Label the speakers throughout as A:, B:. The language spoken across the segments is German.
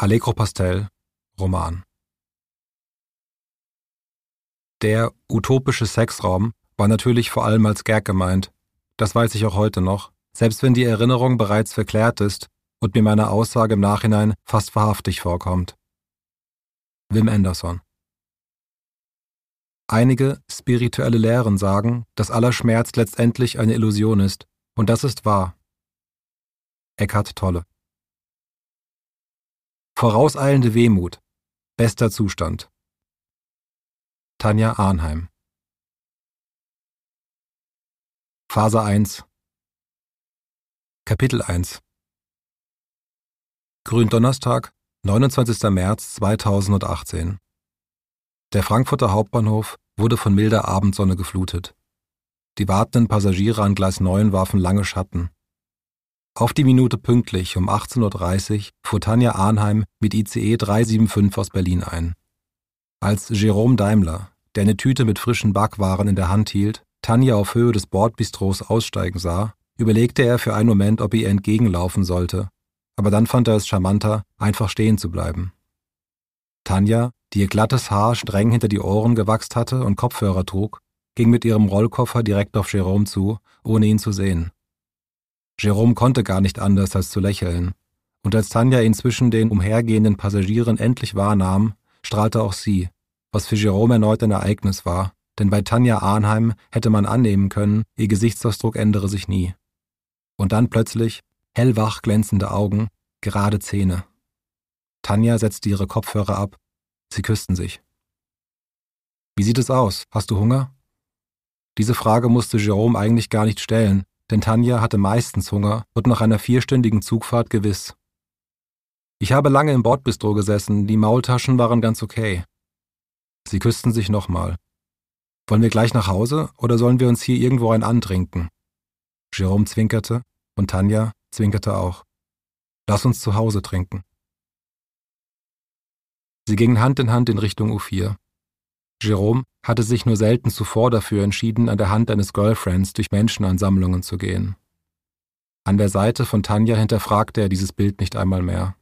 A: Allegro Pastel, Roman. Der utopische Sexraum war natürlich vor allem als Gag gemeint. Das weiß ich auch heute noch, selbst wenn die Erinnerung bereits verklärt ist und mir meine Aussage im Nachhinein fast wahrhaftig vorkommt. Wim Anderson Einige spirituelle Lehren sagen, dass aller Schmerz letztendlich eine Illusion ist, und das ist wahr. Eckhart Tolle Vorauseilende Wehmut. Bester Zustand. Tanja Arnheim. Phase 1. Kapitel 1. Gründonnerstag, 29. März 2018. Der Frankfurter Hauptbahnhof wurde von milder Abendsonne geflutet. Die wartenden Passagiere an Gleis 9 warfen lange Schatten. Auf die Minute pünktlich um 18.30 Uhr fuhr Tanja Arnheim mit ICE 375 aus Berlin ein. Als Jerome Daimler, der eine Tüte mit frischen Backwaren in der Hand hielt, Tanja auf Höhe des Bordbistros aussteigen sah, überlegte er für einen Moment, ob er ihr entgegenlaufen sollte, aber dann fand er es charmanter, einfach stehen zu bleiben. Tanja, die ihr glattes Haar streng hinter die Ohren gewachst hatte und Kopfhörer trug, ging mit ihrem Rollkoffer direkt auf Jerome zu, ohne ihn zu sehen. Jerome konnte gar nicht anders, als zu lächeln. Und als Tanja ihn zwischen den umhergehenden Passagieren endlich wahrnahm, strahlte auch sie, was für Jerome erneut ein Ereignis war, denn bei Tanja Arnheim hätte man annehmen können, ihr Gesichtsausdruck ändere sich nie. Und dann plötzlich hellwach glänzende Augen, gerade Zähne. Tanja setzte ihre Kopfhörer ab, sie küssten sich. Wie sieht es aus? Hast du Hunger? Diese Frage musste Jerome eigentlich gar nicht stellen, denn Tanja hatte meistens Hunger und nach einer vierstündigen Zugfahrt gewiss. Ich habe lange im Bordbistro gesessen, die Maultaschen waren ganz okay. Sie küssten sich nochmal. Wollen wir gleich nach Hause oder sollen wir uns hier irgendwo ein antrinken? Jerome zwinkerte und Tanja zwinkerte auch. Lass uns zu Hause trinken. Sie gingen Hand in Hand in Richtung U4. Jerome hatte sich nur selten zuvor dafür entschieden, an der Hand eines Girlfriends durch Menschenansammlungen zu gehen. An der Seite von Tanja hinterfragte er dieses Bild nicht einmal mehr.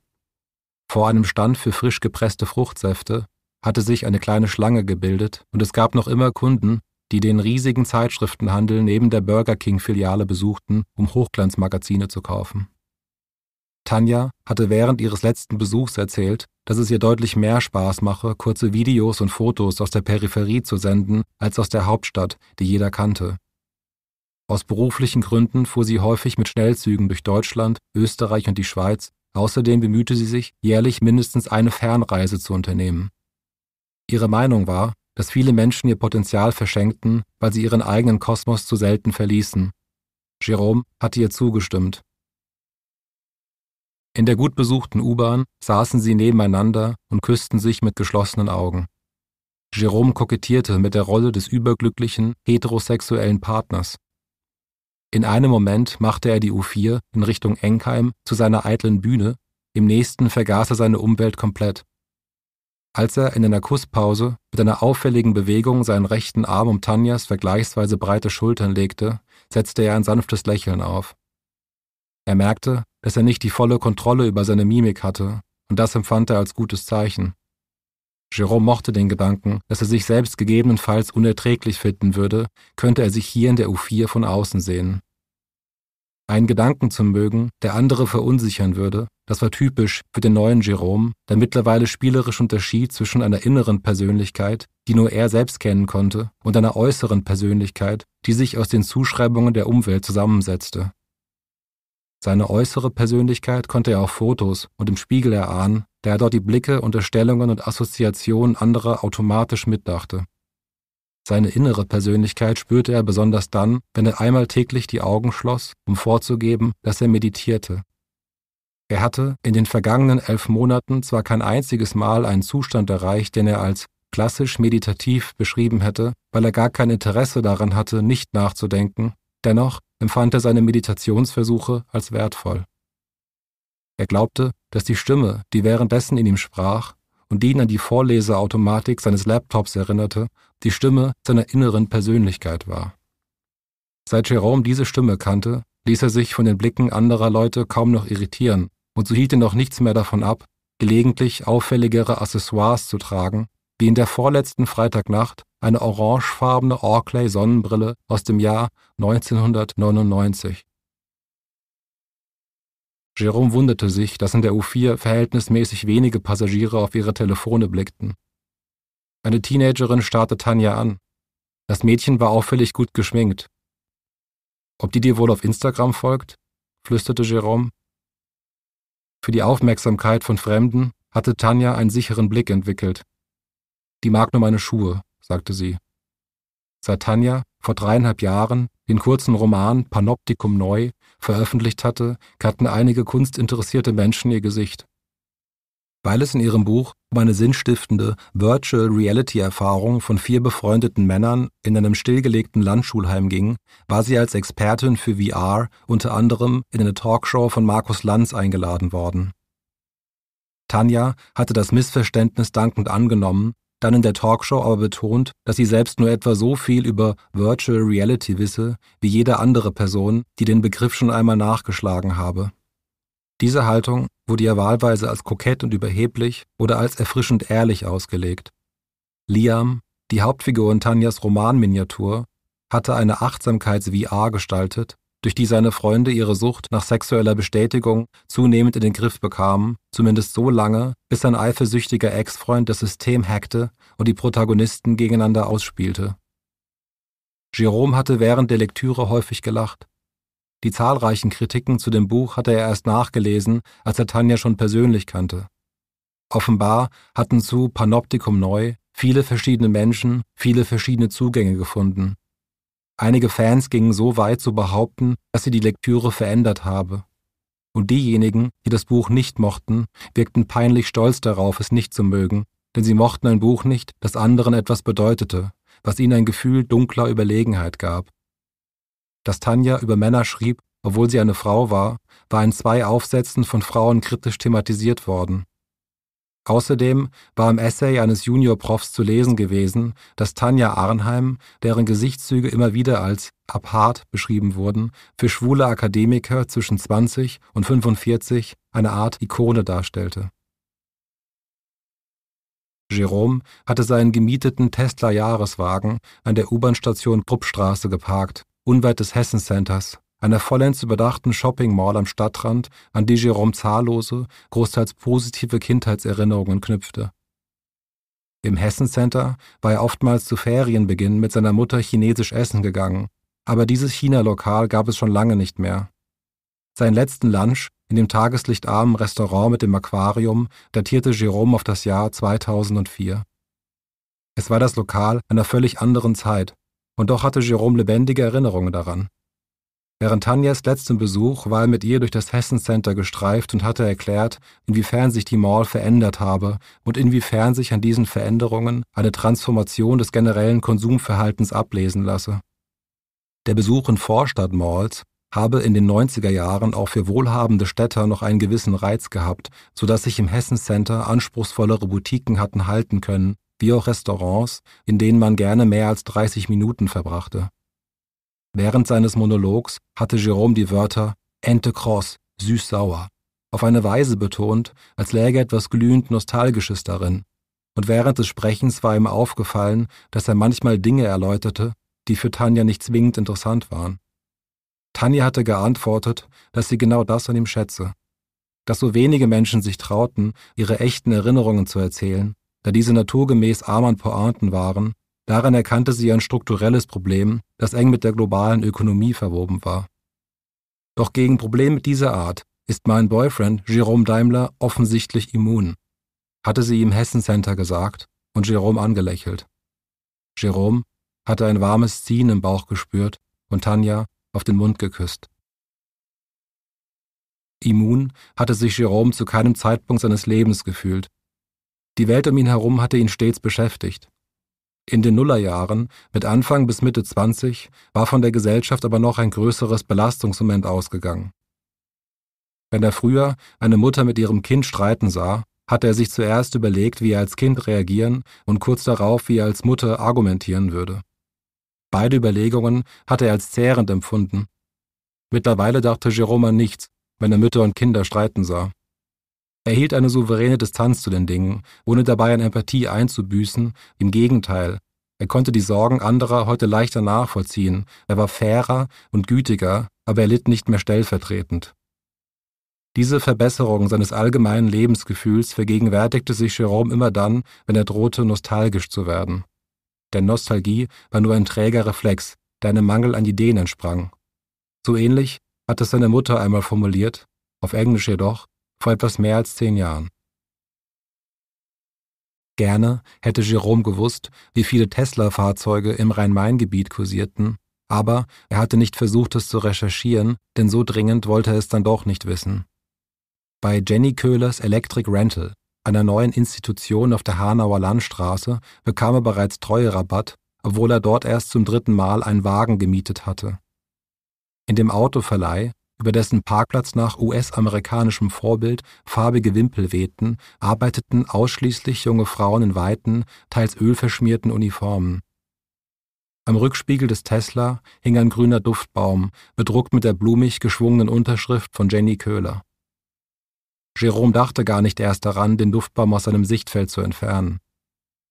A: Vor einem Stand für frisch gepresste Fruchtsäfte hatte sich eine kleine Schlange gebildet und es gab noch immer Kunden, die den riesigen Zeitschriftenhandel neben der Burger King-Filiale besuchten, um Hochglanzmagazine zu kaufen. Tanja hatte während ihres letzten Besuchs erzählt, dass es ihr deutlich mehr Spaß mache, kurze Videos und Fotos aus der Peripherie zu senden, als aus der Hauptstadt, die jeder kannte. Aus beruflichen Gründen fuhr sie häufig mit Schnellzügen durch Deutschland, Österreich und die Schweiz, außerdem bemühte sie sich, jährlich mindestens eine Fernreise zu unternehmen. Ihre Meinung war, dass viele Menschen ihr Potenzial verschenkten, weil sie ihren eigenen Kosmos zu selten verließen. Jerome hatte ihr zugestimmt in der gut besuchten U-Bahn saßen sie nebeneinander und küssten sich mit geschlossenen Augen. Jerome kokettierte mit der Rolle des überglücklichen, heterosexuellen Partners. In einem Moment machte er die U4 in Richtung Enkheim zu seiner eitlen Bühne, im nächsten vergaß er seine Umwelt komplett. Als er in einer Kusspause mit einer auffälligen Bewegung seinen rechten Arm um Tanjas vergleichsweise breite Schultern legte, setzte er ein sanftes Lächeln auf. Er merkte, dass er nicht die volle Kontrolle über seine Mimik hatte, und das empfand er als gutes Zeichen. Jerome mochte den Gedanken, dass er sich selbst gegebenenfalls unerträglich finden würde, könnte er sich hier in der U4 von außen sehen. Einen Gedanken zu mögen, der andere verunsichern würde, das war typisch für den neuen Jerome, der mittlerweile spielerisch unterschied zwischen einer inneren Persönlichkeit, die nur er selbst kennen konnte, und einer äußeren Persönlichkeit, die sich aus den Zuschreibungen der Umwelt zusammensetzte. Seine äußere Persönlichkeit konnte er auf Fotos und im Spiegel erahnen, da er dort die Blicke, Unterstellungen und Assoziationen anderer automatisch mitdachte. Seine innere Persönlichkeit spürte er besonders dann, wenn er einmal täglich die Augen schloss, um vorzugeben, dass er meditierte. Er hatte in den vergangenen elf Monaten zwar kein einziges Mal einen Zustand erreicht, den er als klassisch meditativ beschrieben hätte, weil er gar kein Interesse daran hatte, nicht nachzudenken Dennoch empfand er seine Meditationsversuche als wertvoll. Er glaubte, dass die Stimme, die währenddessen in ihm sprach und die ihn an die Vorleseautomatik seines Laptops erinnerte, die Stimme seiner inneren Persönlichkeit war. Seit Jerome diese Stimme kannte, ließ er sich von den Blicken anderer Leute kaum noch irritieren und so hielt ihn noch nichts mehr davon ab, gelegentlich auffälligere Accessoires zu tragen wie in der vorletzten Freitagnacht eine orangefarbene Orkley-Sonnenbrille aus dem Jahr 1999. Jerome wunderte sich, dass in der U4 verhältnismäßig wenige Passagiere auf ihre Telefone blickten. Eine Teenagerin starrte Tanja an. Das Mädchen war auffällig gut geschminkt. Ob die dir wohl auf Instagram folgt? flüsterte Jerome. Für die Aufmerksamkeit von Fremden hatte Tanja einen sicheren Blick entwickelt. Die mag nur meine Schuhe, sagte sie. Seit Tanja vor dreieinhalb Jahren den kurzen Roman Panoptikum Neu veröffentlicht hatte, kannten einige kunstinteressierte Menschen ihr Gesicht. Weil es in ihrem Buch um eine sinnstiftende Virtual Reality Erfahrung von vier befreundeten Männern in einem stillgelegten Landschulheim ging, war sie als Expertin für VR unter anderem in eine Talkshow von Markus Lanz eingeladen worden. Tanja hatte das Missverständnis dankend angenommen dann in der Talkshow aber betont, dass sie selbst nur etwa so viel über Virtual Reality wisse wie jede andere Person, die den Begriff schon einmal nachgeschlagen habe. Diese Haltung wurde ihr wahlweise als kokett und überheblich oder als erfrischend ehrlich ausgelegt. Liam, die Hauptfigur in Tanjas Romanminiatur, hatte eine Achtsamkeits-VR gestaltet, durch die seine Freunde ihre Sucht nach sexueller Bestätigung zunehmend in den Griff bekamen, zumindest so lange, bis sein eifersüchtiger Ex-Freund das System hackte und die Protagonisten gegeneinander ausspielte. Jerome hatte während der Lektüre häufig gelacht. Die zahlreichen Kritiken zu dem Buch hatte er erst nachgelesen, als er Tanja schon persönlich kannte. Offenbar hatten zu Panoptikum Neu viele verschiedene Menschen, viele verschiedene Zugänge gefunden. Einige Fans gingen so weit zu behaupten, dass sie die Lektüre verändert habe. Und diejenigen, die das Buch nicht mochten, wirkten peinlich stolz darauf, es nicht zu mögen, denn sie mochten ein Buch nicht, das anderen etwas bedeutete, was ihnen ein Gefühl dunkler Überlegenheit gab. Dass Tanja über Männer schrieb, obwohl sie eine Frau war, war in zwei Aufsätzen von Frauen kritisch thematisiert worden. Außerdem war im Essay eines Junior-Profs zu lesen gewesen, dass Tanja Arnheim, deren Gesichtszüge immer wieder als apart beschrieben wurden, für schwule Akademiker zwischen 20 und 45 eine Art Ikone darstellte. Jerome hatte seinen gemieteten Tesla-Jahreswagen an der U-Bahn-Station Kruppstraße geparkt, unweit des Hessen-Centers, einer vollends überdachten Shopping Mall am Stadtrand, an die Jerome zahllose, großteils positive Kindheitserinnerungen knüpfte. Im Hessen Center war er oftmals zu Ferienbeginn mit seiner Mutter chinesisch essen gegangen, aber dieses China-Lokal gab es schon lange nicht mehr. Seinen letzten Lunch in dem tageslichtarmen Restaurant mit dem Aquarium datierte Jerome auf das Jahr 2004. Es war das Lokal einer völlig anderen Zeit, und doch hatte Jerome lebendige Erinnerungen daran. Während Tanjas letztem Besuch war er mit ihr durch das Hessen Center gestreift und hatte erklärt, inwiefern sich die Mall verändert habe und inwiefern sich an diesen Veränderungen eine Transformation des generellen Konsumverhaltens ablesen lasse. Der Besuch in Vorstadt Malls habe in den 90er Jahren auch für wohlhabende Städter noch einen gewissen Reiz gehabt, so dass sich im Hessen Center anspruchsvollere Boutiquen hatten halten können, wie auch Restaurants, in denen man gerne mehr als 30 Minuten verbrachte. Während seines Monologs hatte Jerome die Wörter Ente Cross, süß-sauer, auf eine Weise betont, als läge etwas glühend Nostalgisches darin. Und während des Sprechens war ihm aufgefallen, dass er manchmal Dinge erläuterte, die für Tanja nicht zwingend interessant waren. Tanja hatte geantwortet, dass sie genau das an ihm schätze. Dass so wenige Menschen sich trauten, ihre echten Erinnerungen zu erzählen, da diese naturgemäß arm an Pointen waren Daran erkannte sie ein strukturelles Problem, das eng mit der globalen Ökonomie verwoben war. Doch gegen Probleme dieser Art ist mein Boyfriend Jerome Daimler offensichtlich immun, hatte sie im Hessen Center gesagt und Jerome angelächelt. Jerome hatte ein warmes Ziehen im Bauch gespürt und Tanja auf den Mund geküsst. Immun hatte sich Jerome zu keinem Zeitpunkt seines Lebens gefühlt. Die Welt um ihn herum hatte ihn stets beschäftigt, in den Nullerjahren, mit Anfang bis Mitte 20, war von der Gesellschaft aber noch ein größeres Belastungsmoment ausgegangen. Wenn er früher eine Mutter mit ihrem Kind streiten sah, hatte er sich zuerst überlegt, wie er als Kind reagieren und kurz darauf, wie er als Mutter argumentieren würde. Beide Überlegungen hatte er als zehrend empfunden. Mittlerweile dachte Jerome an nichts, wenn er Mütter und Kinder streiten sah. Er hielt eine souveräne Distanz zu den Dingen, ohne dabei an Empathie einzubüßen, im Gegenteil. Er konnte die Sorgen anderer heute leichter nachvollziehen, er war fairer und gütiger, aber er litt nicht mehr stellvertretend. Diese Verbesserung seines allgemeinen Lebensgefühls vergegenwärtigte sich Jerome immer dann, wenn er drohte, nostalgisch zu werden. Denn Nostalgie war nur ein träger Reflex, der einem Mangel an Ideen entsprang. So ähnlich hat es seine Mutter einmal formuliert, auf Englisch jedoch, vor etwas mehr als zehn Jahren. Gerne hätte Jerome gewusst, wie viele Tesla-Fahrzeuge im Rhein-Main-Gebiet kursierten, aber er hatte nicht versucht, es zu recherchieren, denn so dringend wollte er es dann doch nicht wissen. Bei Jenny Köhlers Electric Rental, einer neuen Institution auf der Hanauer Landstraße, bekam er bereits Treuerabatt, obwohl er dort erst zum dritten Mal einen Wagen gemietet hatte. In dem Autoverleih über dessen Parkplatz nach US-amerikanischem Vorbild farbige Wimpel wehten, arbeiteten ausschließlich junge Frauen in weiten, teils ölverschmierten Uniformen. Am Rückspiegel des Tesla hing ein grüner Duftbaum, bedruckt mit der blumig geschwungenen Unterschrift von Jenny Köhler. Jerome dachte gar nicht erst daran, den Duftbaum aus seinem Sichtfeld zu entfernen.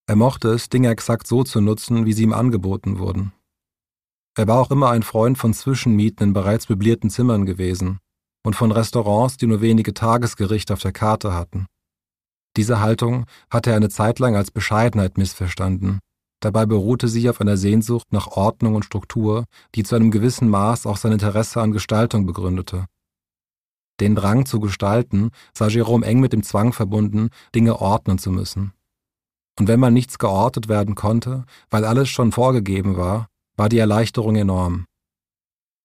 A: Er mochte es, Dinge exakt so zu nutzen, wie sie ihm angeboten wurden. Er war auch immer ein Freund von Zwischenmieten in bereits möblierten Zimmern gewesen und von Restaurants, die nur wenige Tagesgerichte auf der Karte hatten. Diese Haltung hatte er eine Zeit lang als Bescheidenheit missverstanden. Dabei beruhte sie auf einer Sehnsucht nach Ordnung und Struktur, die zu einem gewissen Maß auch sein Interesse an Gestaltung begründete. Den Drang zu gestalten sah Jerome eng mit dem Zwang verbunden, Dinge ordnen zu müssen. Und wenn man nichts geortet werden konnte, weil alles schon vorgegeben war, war die Erleichterung enorm.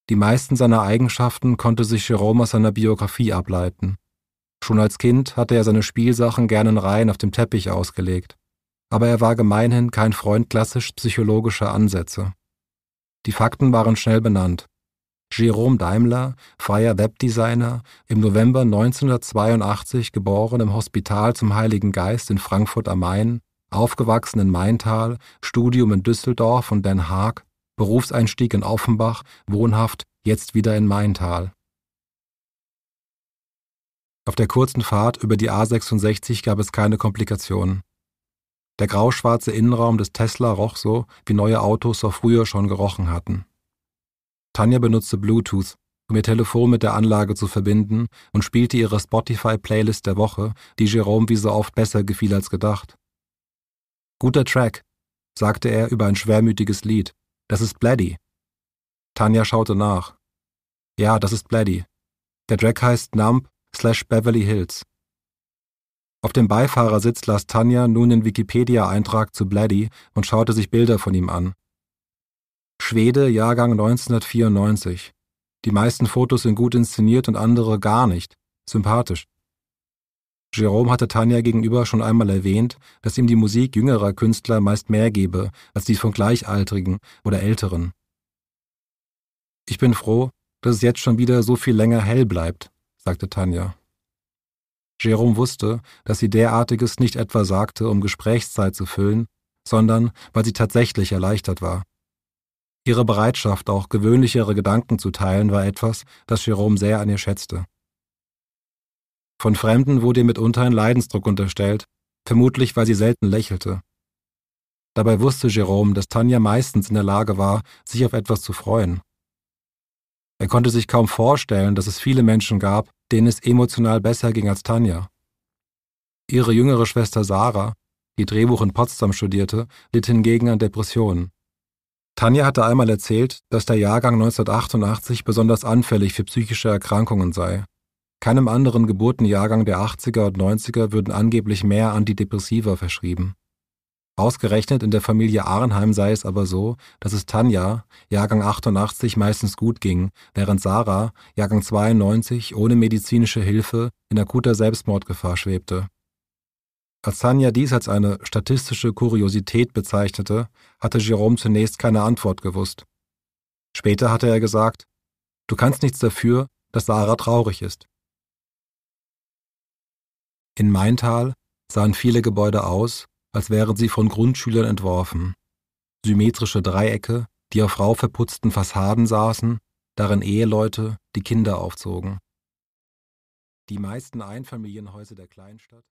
A: Die meisten seiner Eigenschaften konnte sich Jerome aus seiner Biografie ableiten. Schon als Kind hatte er seine Spielsachen gerne in Reihen auf dem Teppich ausgelegt, aber er war gemeinhin kein Freund klassisch psychologischer Ansätze. Die Fakten waren schnell benannt. Jerome Daimler, freier Webdesigner, im November 1982 geboren im Hospital zum Heiligen Geist in Frankfurt am Main, aufgewachsen in Maintal, Studium in Düsseldorf und Den Haag, Berufseinstieg in Offenbach, wohnhaft, jetzt wieder in Maintal. Auf der kurzen Fahrt über die A66 gab es keine Komplikationen. Der grauschwarze Innenraum des Tesla roch so, wie neue Autos auch früher schon gerochen hatten. Tanja benutzte Bluetooth, um ihr Telefon mit der Anlage zu verbinden und spielte ihre Spotify-Playlist der Woche, die Jerome wie so oft besser gefiel als gedacht. Guter Track, sagte er über ein schwermütiges Lied, das ist Bladdy. Tanja schaute nach. Ja, das ist Bladdy. Der Drag heißt Nump slash Beverly Hills. Auf dem Beifahrersitz las Tanja nun den Wikipedia-Eintrag zu Bladdy und schaute sich Bilder von ihm an. Schwede, Jahrgang 1994. Die meisten Fotos sind gut inszeniert und andere gar nicht. Sympathisch. Jerome hatte Tanja gegenüber schon einmal erwähnt, dass ihm die Musik jüngerer Künstler meist mehr gebe als die von Gleichaltrigen oder Älteren. Ich bin froh, dass es jetzt schon wieder so viel länger hell bleibt, sagte Tanja. Jerome wusste, dass sie derartiges nicht etwa sagte, um Gesprächszeit zu füllen, sondern weil sie tatsächlich erleichtert war. Ihre Bereitschaft, auch gewöhnlichere Gedanken zu teilen, war etwas, das Jerome sehr an ihr schätzte. Von Fremden wurde ihr mitunter ein Leidensdruck unterstellt, vermutlich weil sie selten lächelte. Dabei wusste Jerome, dass Tanja meistens in der Lage war, sich auf etwas zu freuen. Er konnte sich kaum vorstellen, dass es viele Menschen gab, denen es emotional besser ging als Tanja. Ihre jüngere Schwester Sarah, die Drehbuch in Potsdam studierte, litt hingegen an Depressionen. Tanja hatte einmal erzählt, dass der Jahrgang 1988 besonders anfällig für psychische Erkrankungen sei. Keinem anderen Geburtenjahrgang der 80er und 90er würden angeblich mehr Antidepressiva verschrieben. Ausgerechnet in der Familie Arnheim sei es aber so, dass es Tanja, Jahrgang 88, meistens gut ging, während Sarah, Jahrgang 92, ohne medizinische Hilfe in akuter Selbstmordgefahr schwebte. Als Tanja dies als eine statistische Kuriosität bezeichnete, hatte Jerome zunächst keine Antwort gewusst. Später hatte er gesagt, Du kannst nichts dafür, dass Sarah traurig ist. In Maintal sahen viele Gebäude aus, als wären sie von Grundschülern entworfen. Symmetrische Dreiecke, die auf rau verputzten Fassaden saßen, darin Eheleute, die Kinder aufzogen. Die meisten Einfamilienhäuser der Kleinstadt